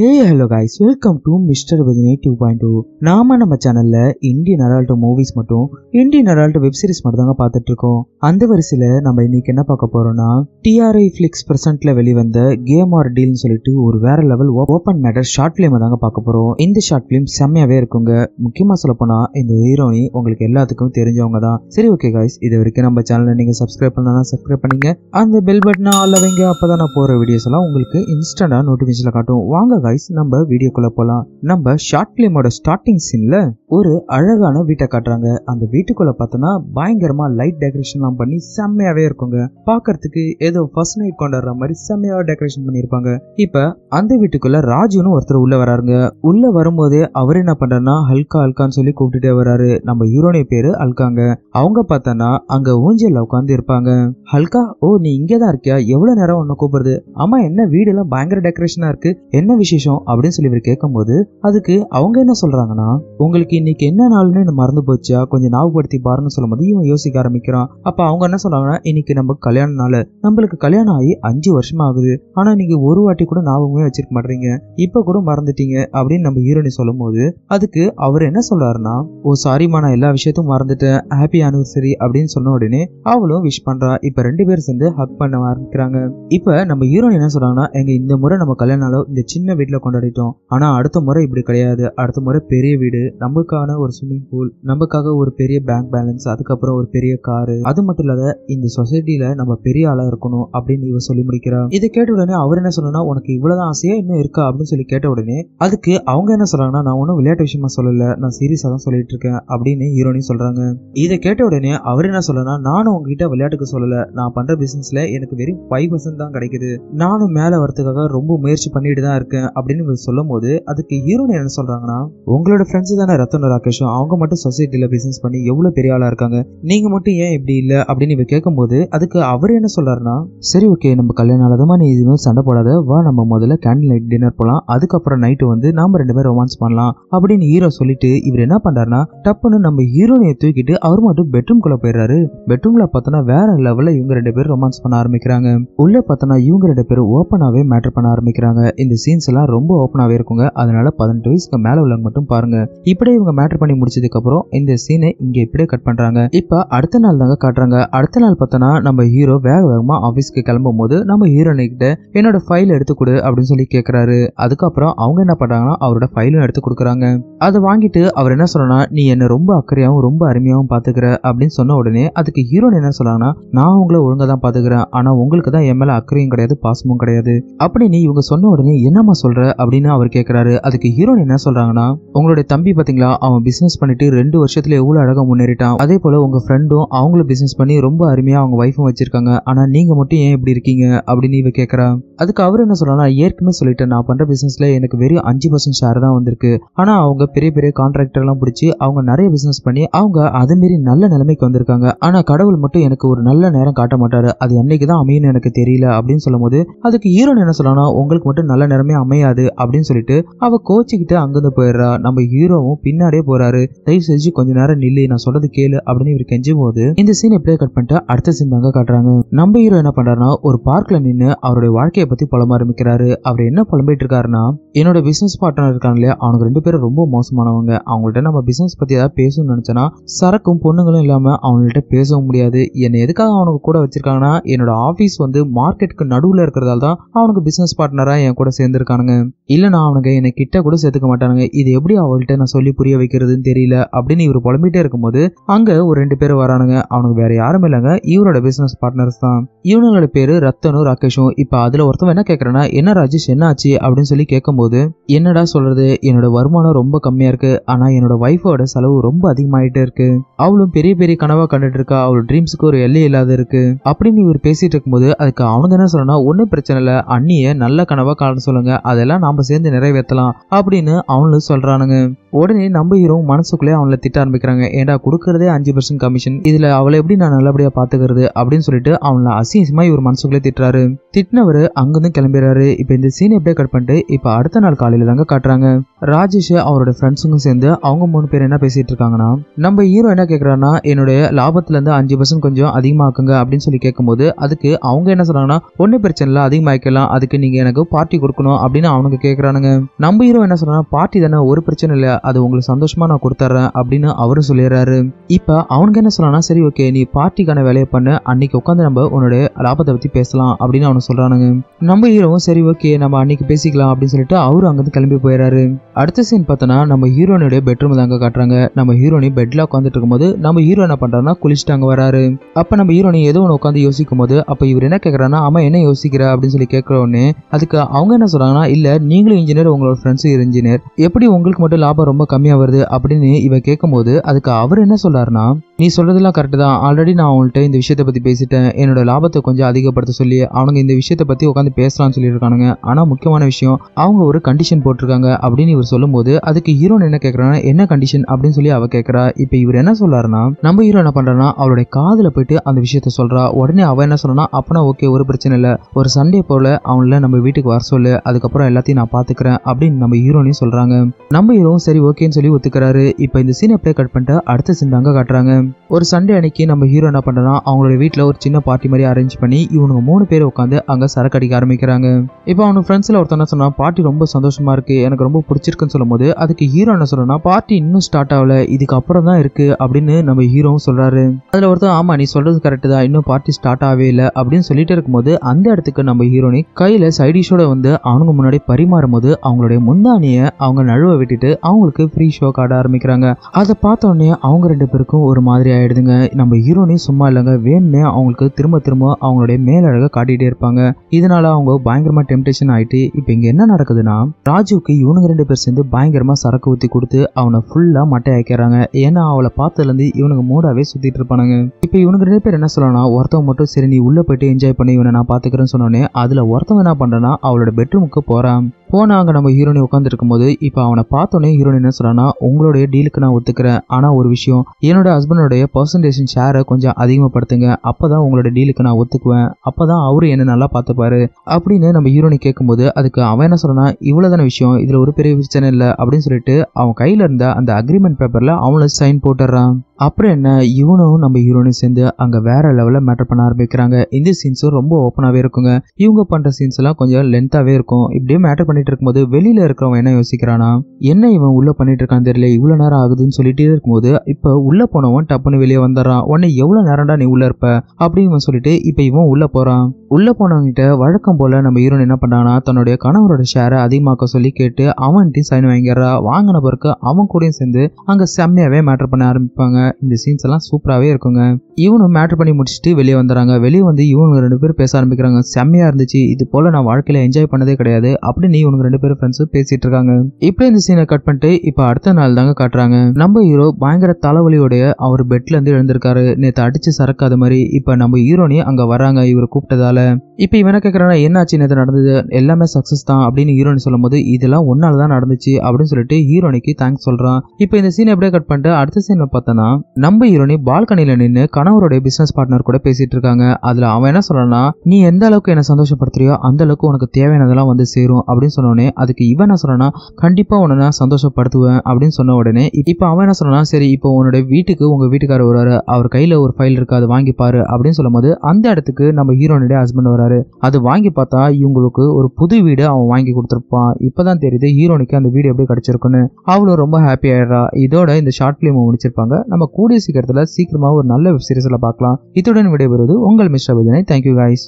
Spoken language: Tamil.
hey hello guys welcome to mister பதினே டூ பாயிண்ட் டூ நாம நம்ம சேனல்ல இந்தியன் அடால்ட் மூவிஸ் மட்டும் இந்தியன் அடால்ட் வெப்சீரிஸ் மட்டும் தாங்க பார்த்துட்டு இருக்கோம் அந்த வரிசையில நம்ம இன்னைக்கு என்ன பார்க்க போறோம்னா டிஆர்ஐ ஃபிளிக்ஸ் பிரசன்ட்ல வெளிவந்த கேம் ஆர் டீல்னு சொல்லிட்டு ஒரு வேற level open matter short film தாங்க பார்க்க போறோம் இந்த ஷார்ட் ஃபிலிம் செம்மையாவே இருக்குங்க முக்கியமா சொல்ல போனா இந்த ஹீரோனி உங்களுக்கு எல்லாத்துக்கும் தெரிஞ்சவங்க தான் சரி ஓகே கைஸ் இது வரைக்கும் நம்ம சேனலை நீங்க சப்ஸ்கிரைப் பண்ணா சப்ஸ்கிரைப் பண்ணீங்க அந்த பெல் பட்டனா அல்லவங்க அப்பதான் நான் போற வீடியோஸ் எல்லாம் உங்களுக்கு இன்ஸ்டன்டா நோட்டிபிகேஷன்ல காட்டும் வாங்க கைஸ் நம்ம வீடியோக்குள்ள போலாம் நம்ம ஷார்ட் பிலிமோட ஸ்டார்டிங் சீன்ல ஒரு அழகான வீட்டை காட்டுறாங்க அந்த வீட்டுக்குள்ள பார்த்தோம்னா பயங்கரமா லைட் டெக்கரேஷன்லாம் பண்ணி செம்மையாவே இருக்குங்க பாக்குறதுக்கு ஏதோ ஃபர்ஸ்ட் நைட் கொண்டாடுற மாதிரி செம்மையா டெக்கரேஷன் பண்ணிருப்பாங்க இப்ப அந்த வீட்டுக்குள்ள ராஜுன்னு ஒருத்தர் உள்ள வராருங்க உள்ள வரும்போது அவர் என்ன பண்றாருன்னா ஹல்கா ஹல்கான்னு சொல்லி கூப்பிட்டுட்டே வராரு நம்ம ஹீரோனிய பேரு அல்காங்க அவங்க பார்த்தனா அங்க ஊஞ்சல்ல உட்காந்து இருப்பாங்க ஹல்கா ஓ நீ இங்கதான் இருக்கியா எவ்வளவு நேரம் ஒன்னு கூப்பிடுறது ஆமா என்ன வீடு எல்லாம் பயங்கர டெக்கரேஷனா இருக்கு என்ன விஷயம் விசேஷம் அப்படின்னு சொல்லி இவர் கேட்கும்போது அதுக்கு அவங்க என்ன சொல்றாங்கன்னா உங்களுக்கு இன்னைக்கு என்ன நாள்னு மறந்து போச்சா கொஞ்சம் ஞாபகப்படுத்தி பாருன்னு சொல்லும்போது இவன் யோசிக்க ஆரம்பிக்கிறான் அப்ப அவங்க என்ன சொல்றாங்கன்னா இன்னைக்கு நம்ம கல்யாண நாள் நம்மளுக்கு கல்யாணம் ஆகி அஞ்சு வருஷம் ஆகுது ஆனா நீங்க ஒரு வாட்டி கூட ஞாபகமே வச்சிருக்க மாட்டீங்க இப்ப கூட மறந்துட்டீங்க அப்படின்னு நம்ம ஹீரோனி சொல்லும் போது அதுக்கு அவர் என்ன சொல்றாருன்னா ஓ சாரிமா நான் எல்லா விஷயத்தையும் மறந்துட்டேன் ஹாப்பி ஆனிவர்சரி அப்படின்னு சொன்ன உடனே அவளும் விஷ் பண்றா இப்ப ரெண்டு பேரும் சேர்ந்து ஹக் பண்ண ஆரம்பிக்கிறாங்க இப்ப நம்ம ஹீரோனி என்ன சொல்றாங்கன்னா எங்க இந்த முறை நம்ம கல்யாணம் இந்த சின்ன வீட்டில் கொண்டாடிட்டோம் ஆனால் அடுத்த முறை இப்படி கிடையாது அடுத்த முறை பெரிய வீடு நமக்கான ஒரு ஸ்விம்மிங் பூல் நமக்காக ஒரு பெரிய பேங்க் பேலன்ஸ் அதுக்கப்புறம் ஒரு பெரிய காரு அது மட்டும் இல்லாத இந்த சொசைட்டியில நம்ம பெரிய ஆளா இருக்கணும் அப்படின்னு இவ சொல்லி முடிக்கிறா இதை கேட்ட உடனே அவர் என்ன சொல்லணும்னா உனக்கு இவ்வளவுதான் ஆசையா இன்னும் இருக்கா அப்படின்னு சொல்லி கேட்ட உடனே அதுக்கு அவங்க என்ன சொல்றாங்கன்னா நான் ஒன்றும் விளையாட்டு விஷயமா சொல்லல நான் சீரியஸா தான் சொல்லிட்டு இருக்கேன் அப்படின்னு ஹீரோனி சொல்றாங்க இதை கேட்ட உடனே அவர் என்ன சொல்லனா நானும் உங்ககிட்ட விளையாட்டுக்கு சொல்லல நான் பண்ற பிசினஸ்ல எனக்கு வெறும் ஃபைவ் பர்சன்ட் தான் கிடைக்குது நானும் மேல வரதுக்காக ரொம்ப முயற்சி பண்ணிட்டு தான் இருக்கேன் அப்படின்னு சொல்லும் போது அதுக்கு ஹீரோன் என்ன சொல்றாங்கன்னா உங்களோட ஃப்ரெண்ட்ஸ் தானே ரத்தன ராகேஷும் அவங்க மட்டும் சொசைட்டில பிசினஸ் பண்ணி எவ்வளவு பெரிய ஆளா இருக்காங்க நீங்க மட்டும் ஏன் இப்படி இல்ல அப்படின்னு இவர் கேட்கும்போது அதுக்கு அவர் என்ன சொல்றாருன்னா சரி ஓகே நம்ம கல்யாணம் ஆலதமா நீ இதுவும் சண்டை போடாத வா நம்ம முதல்ல கேண்டில் நைட் டின்னர் போலாம் அதுக்கப்புறம் நைட்டு வந்து நாம ரெண்டு பேரும் ரொமான்ஸ் பண்ணலாம் அப்படின்னு ஹீரோ சொல்லிட்டு இவர் என்ன பண்றாருன்னா டப்புன்னு நம்ம ஹீரோனையை தூக்கிட்டு அவர் மட்டும் பெட்ரூம் குள்ள போயிடுறாரு பெட்ரூம்ல பார்த்தோன்னா வேற லெவல்ல இவங்க ரெண்டு பேரும் ரொமான்ஸ் பண்ண ஆரம்பிக்கிறாங்க உள்ள பார்த்தோன்னா இவங்க ரெண்டு பேரும் ஓப்பனாவே மேட்டர் பண்ண ஆரம்பிக்கிறாங்க இந்த சீன்ஸ் எல்லாம் எல்லாம் ரொம்ப ஓப்பனாகவே இருக்குங்க அதனால பதினெட்டு வயசுக்கு மேலே உள்ளவங்க மட்டும் பாருங்க இப்படியே இவங்க மேட்டர் பண்ணி முடிச்சதுக்கப்புறம் இந்த சீனை இங்கே இப்படியே கட் பண்ணுறாங்க இப்போ அடுத்த நாள் தாங்க காட்டுறாங்க அடுத்த நாள் பார்த்தோன்னா நம்ம ஹீரோ வேக வேகமாக ஆஃபீஸ்க்கு கிளம்பும் போது நம்ம கிட்ட என்னோட ஃபைல் எடுத்து கொடு அப்படின்னு சொல்லி கேட்கறாரு அதுக்கப்புறம் அவங்க என்ன பண்ணுறாங்கன்னா அவரோட ஃபைலும் எடுத்து கொடுக்குறாங்க அதை வாங்கிட்டு அவர் என்ன சொன்னா நீ என்ன ரொம்ப அக்கறையாகவும் ரொம்ப அருமையாகவும் பாத்துக்கிற அப்படின்னு சொன்ன உடனே அதுக்கு ஹீரோன் என்ன சொன்னாங்கன்னா நான் உங்களை ஒழுங்கா தான் பார்த்துக்கிறேன் ஆனால் உங்களுக்கு தான் என் மேலே அக்கறையும் கிடையாது பாசமும் கிடையாது அப்படி நீ இவங்க சொன்ன உடனே என்னம்மா சொல்ல சொல்கிற அப்படின்னு அவர் கேட்குறாரு அதுக்கு ஹீரோன் என்ன சொல்கிறாங்கன்னா உங்களுடைய தம்பி பார்த்தீங்களா அவன் பிஸ்னஸ் பண்ணிட்டு ரெண்டு வருஷத்துல எவ்வளோ அழகாக முன்னேறிட்டான் அதே போல் உங்கள் ஃப்ரெண்டும் அவங்களும் பிஸ்னஸ் பண்ணி ரொம்ப அருமையாக அவங்க ஒய்ஃபும் வச்சிருக்காங்க ஆனால் நீங்கள் மட்டும் ஏன் இப்படி இருக்கீங்க அப்படின்னு இவ கேட்குறா அதுக்கு அவர் என்ன சொல்கிறாங்கன்னா ஏற்கனவே சொல்லிட்டேன் நான் பண்ணுற பிசினஸ்ல எனக்கு வெறும் அஞ்சு பர்சன்ட் ஷேர் தான் வந்திருக்கு ஆனால் அவங்க பெரிய பெரிய எல்லாம் பிடிச்சி அவங்க நிறைய பிஸ்னஸ் பண்ணி அவங்க மாரி நல்ல நிலைமைக்கு வந்திருக்காங்க ஆனால் கடவுள் மட்டும் எனக்கு ஒரு நல்ல நேரம் காட்ட மாட்டாரு அது என்னைக்குதான் தான் எனக்கு தெரியல அப்படின்னு சொல்லும் போது அதுக்கு ஹீரோன் என்ன சொல்லணும் உங்களுக்கு மட்டும் நல்ல நேரமே அமைய கிடையாது அப்படின்னு சொல்லிட்டு அவ கோச்சிக்கிட்டு அங்கிருந்து போயிடுறா நம்ம ஹீரோவும் பின்னாடியே போறாரு தயவு செஞ்சு கொஞ்ச நேரம் நில்லு நான் சொல்றது கேளு அப்படின்னு இவர் கெஞ்சும் போது இந்த சீன் எப்படியே கட் பண்ணிட்டு அடுத்த சீன் தாங்க காட்டுறாங்க நம்ம ஹீரோ என்ன பண்றாருனா ஒரு பார்க்ல நின்று அவருடைய வாழ்க்கையை பத்தி புலம்ப ஆரம்பிக்கிறாரு அவர் என்ன புலம்பிட்டு இருக்காருன்னா என்னோட பிசினஸ் பார்ட்னர் இருக்காங்க இல்லையா அவனுக்கு ரெண்டு பேரும் ரொம்ப மோசமானவங்க அவங்கள்ட்ட நம்ம பிசினஸ் பத்தி ஏதாவது பேசணும்னு நினைச்சேன்னா சரக்கும் பொண்ணுங்களும் இல்லாம அவங்கள்ட்ட பேசவும் முடியாது என்னை எதுக்காக அவனுக்கு கூட வச்சிருக்காங்கன்னா என்னோட ஆஃபீஸ் வந்து மார்க்கெட்டுக்கு நடுவில் இருக்கிறதால தான் அவனுக்கு பிசினஸ் பார்ட்னரா என் கூட சேர்ந்துருக்கானுங்க மாட்டானுங்க நான் அவனுங்க என்னை கிட்ட கூட சேர்த்துக்க மாட்டானுங்க இது எப்படி அவள்கிட்ட நான் சொல்லி புரிய வைக்கிறதுன்னு தெரியல அப்படின்னு இவர் புலம்பிட்டே இருக்கும்போது அங்க ஒரு ரெண்டு பேர் வரானுங்க அவனுக்கு வேற யாரும் இல்லைங்க இவரோட பிசினஸ் பார்ட்னர்ஸ் தான் இவனோட பேரு ரத்தனும் ராகேஷும் இப்ப அதுல ஒருத்தவன் என்ன கேக்குறானா என்ன ராஜேஷ் என்ன ஆச்சு அப்படின்னு சொல்லி கேட்கும்போது என்னடா சொல்றது என்னோட வருமானம் ரொம்ப கம்மியா இருக்கு ஆனா என்னோட வைஃபோட செலவு ரொம்ப அதிகமாயிட்டே இருக்கு அவளும் பெரிய பெரிய கனவா கண்டுட்டு இருக்கா அவளோட ட்ரீம்ஸுக்கு ஒரு எல்லை இல்லாத இருக்கு அப்படின்னு இவர் பேசிட்டு இருக்கும்போது அதுக்கு அவனுங்க என்ன சொல்லணும்னா ஒன்னும் பிரச்சனை இல்லை அண்ணிய நல்ல கனவா காண சொல்லுங்க அதெல்லாம் நாம் சேர்ந்து நிறைவேற்றலாம் அப்படின்னு அவனு சொல்கிறானுங்க உடனே நம்ம ஹீரோ மனசுக்குள்ளே அவனை திட்ட ஆரம்பிக்கிறாங்க ஏன்டா கொடுக்கறதே அஞ்சு பர்சன்ட் கமிஷன் இதில் அவளை எப்படி நான் நல்லபடியாக பாத்துக்கிறது அப்படின்னு சொல்லிட்டு அவனை அசிங்கமாக இவர் மனசுக்குள்ளே திட்டுறாரு திட்டினவர் அங்கேருந்து கிளம்புறாரு இப்போ இந்த சீன் எப்படியே கட் பண்ணிட்டு இப்போ அடுத்த நாள் காலையில் தாங்க காட்டுறாங்க ராஜேஷ் அவரோட ஃப்ரெண்ட்ஸுங்க சேர்ந்து அவங்க மூணு பேர் என்ன பேசிட்டு இருக்காங்கன்னா நம்ம ஹீரோ என்ன கேட்குறாங்கன்னா என்னுடைய லாபத்துல இருந்து அஞ்சு பர்சன்ட் கொஞ்சம் அதிகமாக்குங்க அப்படின்னு சொல்லி கேட்கும்போது அதுக்கு அவங்க என்ன சொல்றாங்கன்னா ஒன்றும் பிரச்சனை இல்லை அதிகமாக்கலாம் அதுக்கு நீங்க எனக்கு பார்ட்டி கொடுக்கணும் அப்படின்னு அவனுக்கு கேட்குறானுங்க நம்ம ஹீரோ என்ன சொல்றாங்கன்னா பார்ட்டி தானே ஒரு பிரச்சனை இல்லை அது உங்களுக்கு சந்தோஷமா நான் கொடுத்துட்றேன் அப்படின்னு அவரும் சொல்லிடுறாரு இப்போ அவனுக்கு என்ன சொல்றாங்கன்னா சரி ஓகே நீ பார்ட்டிக்கான வேலையை பண்ண அன்னைக்கு உட்காந்து நம்ம உன்னுடைய லாபத்தை பத்தி பேசலாம் அப்படின்னு அவனு சொல்றானுங்க நம்ம ஹீரோவும் சரி ஓகே நம்ம அன்னைக்கு பேசிக்கலாம் அப்படின்னு சொல்லிட்டு அவரும் அங்கிருந்து கிளம்பி போயிடுறாரு அடுத்த சீன் பார்த்தோன்னா நம்ம ஹீரோனுடைய பெட்ரூம் தாங்க காட்டுறாங்க நம்ம ஹீரோனி பெட்ல உட்காந்துட்டு இருக்கும்போது நம்ம ஹீரோ என்ன பண்றாருன்னா குளிச்சுட்டாங்க வராரு அப்ப நம்ம ஹீரோனி ஏதோ ஒன்று உட்காந்து யோசிக்கும் போது அப்ப இவர் என்ன கேட்கறான்னா அவன் என்ன யோசிக்கிற அப்படின்னு சொல்லி கேட்கறோன்னு அதுக்கு அவங்க என்ன சொல்றாங்கன்னா இல்ல நீங்களும் இன்ஜினியர் உங்களோட ஃப்ரெண்ட்ஸும் இன்ஜினியர் எப்படி உங்களுக்கு மட்டும் லாபம் ரொம்ப கம்மியா வருது அப்படின்னு இவன் கேட்கும்போது அதுக்கு அவர் என்ன சொல்றாருன்னா நீ சொல்றதெல்லாம் கரெக்டு தான் ஆல்ரெடி நான் அவங்கள்ட்ட இந்த விஷயத்தை பத்தி பேசிட்டேன் என்னோட லாபத்தை கொஞ்சம் அதிகப்படுத்த சொல்லி அவனுங்க இந்த விஷயத்தை பத்தி உட்காந்து பேசலாம்னு சொல்லியிருக்கானுங்க ஆனா முக்கியமான விஷயம் அவங்க ஒரு கண்டிஷன் போட்டிருக்காங்க அப்படின்னு இவர் சொல்லும்போது அதுக்கு ஹீரோன் என்ன கேட்கறான்னா என்ன கண்டிஷன் அப்படின்னு சொல்லி அவ கேட்கறா இப்போ இவர் என்ன சொல்றாருன்னா நம்ம ஹீரோ என்ன பண்றனா அவளுடைய காதல போயிட்டு அந்த விஷயத்த சொல்றா உடனே அவ என்ன சொன்னா அப்பனா ஓகே ஒரு பிரச்சனை இல்லை ஒரு சண்டே போல அவங்கள நம்ம வீட்டுக்கு வர சொல்லு அதுக்கப்புறம் எல்லாத்தையும் நான் பாத்துக்கிறேன் அப்படின்னு நம்ம ஹீரோனையும் சொல்றாங்க நம்ம ஹீரோ சரி ஓகேன்னு சொல்லி ஒத்துக்கிறாரு இப்போ இந்த சீனை அப்படியே கட் பண்ணிட்டு அடுத்த சீன் தாங்க காட்டுறாங்க ஒரு சண்டே அன்னைக்கு நம்ம ஹீரோ என்ன பண்றனா அவங்களோட வீட்டுல ஒரு சின்ன பார்ட்டி மாதிரி அரேஞ்ச் பண்ணி இவனுங்க மூணு பேர் உட்காந்து அங்க சரக்கு அடிக்க ஆரம்பிக்கிறாங்க இப்போ அவனுக்கு ஃப்ரெண்ட்ஸ்ல ஒருத்தன சொன்னா பார்ட்டி ரொம்ப சந்தோஷமா இருக்கு எனக்கு ரொம்ப பிடிச்ச சொல்லும் சொல்லும்போது அதுக்கு ஹீரோ என்ன சொல்றனா பார்ட்டி இன்னும் ஸ்டார்ட் ஆகல இதுக்கு அப்புறம் தான் இருக்கு அப்படின்னு நம்ம ஹீரோவும் சொல்றாரு அதுல ஒருத்தர் ஆமா நீ சொல்றது கரெக்ட் தான் இன்னும் பார்ட்டி ஸ்டார்ட் ஆகவே இல்லை அப்படின்னு சொல்லிட்டு இருக்கும்போது அந்த இடத்துக்கு நம்ம ஹீரோனி கையில சைடிஷோட வந்து அவனுக்கு முன்னாடி பரிமாறும் போது அவங்களுடைய முந்தானிய அவங்க நழுவ விட்டுட்டு அவங்களுக்கு ஃப்ரீ ஷோ காட ஆரம்பிக்கிறாங்க அதை பார்த்த உடனே அவங்க ரெண்டு பேருக்கும் ஒரு மாதிரி ஆயிடுதுங்க நம்ம ஹீரோனி சும்மா இல்லைங்க வேணுமே அவங்களுக்கு திரும்ப திரும்ப அவங்களுடைய மேலழக காட்டிகிட்டே இருப்பாங்க இதனால அவங்க பயங்கரமா டெம்டேஷன் ஆயிட்டு இப்போ இங்க என்ன நடக்குதுன்னா ராஜுவுக்கு இவனுங்க ரெண்டு பேர் சேர்ந்து பயங்கரமாக சரக்கு ஊற்றி கொடுத்து அவனை ஃபுல்லாக மட்டை ஆக்கிறாங்க ஏன்னா அவளை பார்த்ததுலேருந்து இவனுக்கு மூடாவே சுற்றிட்டு இருப்பானுங்க இப்போ இவனுக்கு ரெண்டு பேர் என்ன சொல்லணும்னா ஒருத்தவங்க மட்டும் சரி நீ உள்ளே போயிட்டு என்ஜாய் பண்ணி இவனை நான் பார்த்துக்கிறேன்னு சொன்னோன்னே அதில் ஒருத்தவன் என்ன பண்ணுறேன்னா அவளோட பெட்ரூமுக்கு போகிறான் போன அங்கே நம்ம ஹீரோனி உட்காந்துருக்கும் போது இப்போ அவனை பார்த்தோன்னே ஹீரோனி என்ன சொல்றான்னா உங்களுடைய டீலுக்கு நான் ஒத்துக்கிறேன் ஆனால் ஒரு விஷயம் என்னோட ஹஸ்பண்டோடைய பர்சன்டேஜ் ஷேரை கொஞ்சம் அதிகமாகப்படுத்துங்க அப்போ தான் உங்களோட டீலுக்கு நான் ஒத்துக்குவேன் அப்போ தான் அவரு என்ன நல்லா பார்த்துப்பாரு அப்படின்னு நம்ம ஹீரோனி கேட்கும்போது அதுக்கு அவன் என்ன சொல்கிறான்னா இவ்வளோதான விஷயம் இதில் ஒரு பெரிய பிரச்சனை இல்லை அப்படின்னு சொல்லிட்டு அவன் கையில் இருந்த அந்த அக்ரிமெண்ட் பேப்பரில் அவனை சைன் போட்டுடுறான் அப்புறம் என்ன இவனும் நம்ம ஹீரோனும் சேர்ந்து அங்கே வேற லெவலில் மேட்டர் பண்ண ஆரம்பிக்கிறாங்க இந்த சீன்ஸும் ரொம்ப ஓப்பனாகவே இருக்குங்க இவங்க பண்ணுற சீன்ஸ் எல்லாம் கொஞ்சம் லென்த்தாகவே இருக்கும் இப்படியே மேட்டர் பண்ணிட்டு இருக்கும்போது வெளியில் இருக்கிறவன் என்ன யோசிக்கிறானா என்ன இவன் உள்ளே பண்ணிட்டு இருக்கான்னு தெரியல இவ்வளோ நேரம் ஆகுதுன்னு சொல்லிட்டே இருக்கும்போது இப்போ உள்ளே போனவன் டப்புன்னு வெளியே வந்துடுறான் உடனே எவ்வளோ நேரம்டா நீ உள்ளே இருப்ப அப்படின்னு சொல்லிட்டு இப்போ இவன் உள்ளே போகிறான் உள்ளே போனவங்கிட்ட வழக்கம் போல் நம்ம ஹீரோன் என்ன பண்ணானா தன்னுடைய கணவரோட ஷேரை அதிகமாக்க சொல்லி கேட்டு அவன்கிட்டையும் சைன் வாங்கிடுறா வாங்கின பிறகு அவன் கூடயும் சேர்ந்து அங்கே செம்மையாகவே மேட்டர் பண்ண ஆரம்பிப்பாங்க இந்த சீன்ஸ் எல்லாம் சூப்பராகவே இருக்குங்க இவனும் மேட்ரு பண்ணி முடிச்சுட்டு வெளியே வந்துடுறாங்க வெளியே வந்து இவனுங்க ரெண்டு பேரும் பேச ஆரம்பிக்கிறாங்க செம்மையாக இருந்துச்சு இது போல் நான் வாழ்க்கையில் என்ஜாய் பண்ணதே கிடையாது அப்படின்னு இவங்க ரெண்டு பேரும் ஃப்ரெண்ட்ஸும் பேசிட்டு இருக்காங்க இப்படி இந்த சீனை கட் பண்ணிட்டு இப்போ அடுத்த நாள் தாங்க காட்டுறாங்க நம்ம ஹீரோ பயங்கர தலைவலியோடைய அவர் பெட்ல இருந்து எழுந்திருக்காரு நேற்று அடிச்சு சரக்கு மாதிரி இப்போ நம்ம ஹீரோனையும் அங்கே வராங்க இவர் கூப்பிட்டதால இப்போ இவனை கேட்குறானா என்னாச்சு நேற்று நடந்தது எல்லாமே சக்ஸஸ் தான் அப்படின்னு ஹீரோனி சொல்லும் போது இதெல்லாம் ஒன்னால தான் நடந்துச்சு அப்படின்னு சொல்லிட்டு ஹீரோனிக்கு தேங்க்ஸ் சொல்கிறான் இப்போ இந்த சீன் எப்படியே கட் பண்ணிட்டு அடுத்த சீனை பார்த்தோன்னா நம்ம ஹீரோனி பால்கனியில் நின்று கணவருடைய பிஸ்னஸ் பார்ட்னர் கூட பேசிட்டு இருக்காங்க அதில் அவன் என்ன சொல்லனா நீ எந்த அளவுக்கு என்ன சந்தோஷப்படுத்துறியோ அந்த அளவுக்கு உனக்கு தேவையானதெல்லாம் வந்து சேரும் அப்படின்னு சொன்னோடனே அதுக்கு இவன் என்ன சொல்லனா கண்டிப்பாக உன்னை நான் சந்தோஷப்படுத்துவேன் அப்படின்னு சொன்ன உடனே இப்போ அவன் என்ன சொல்லனா சரி இப்போ உன்னுடைய வீட்டுக்கு உங்கள் வீட்டுக்காரர் வருவாரு அவர் கையில் ஒரு ஃபைல் இருக்கு அதை வாங்கி பாரு அப்படின்னு சொல்லும்போது அந்த இடத்துக்கு நம்ம ஹீரோனுடைய ஹஸ்பண்ட் வராரு அது வாங்கி பார்த்தா இவங்களுக்கு ஒரு புது வீடு அவன் வாங்கி கொடுத்துருப்பான் இப்போதான் தெரியுது ஹீரோனுக்கு அந்த வீடு எப்படி கிடைச்சிருக்குன்னு அவளும் ரொம்ப ஹாப்பி ஆயிடுறா இதோட இந்த ஷார்ட் பிலிம் முடிச்சிருப்பாங்க நம்ம நம்ம கூடிய சீக்கிரத்தில் சீக்கிரமாக ஒரு நல்ல வெப் சீரிஸில் பார்க்கலாம் இத்துடன் விடைபெறுவது உங்கள் மிஸ்ரா விஜயனை தேங்க்யூ காய்ஸ்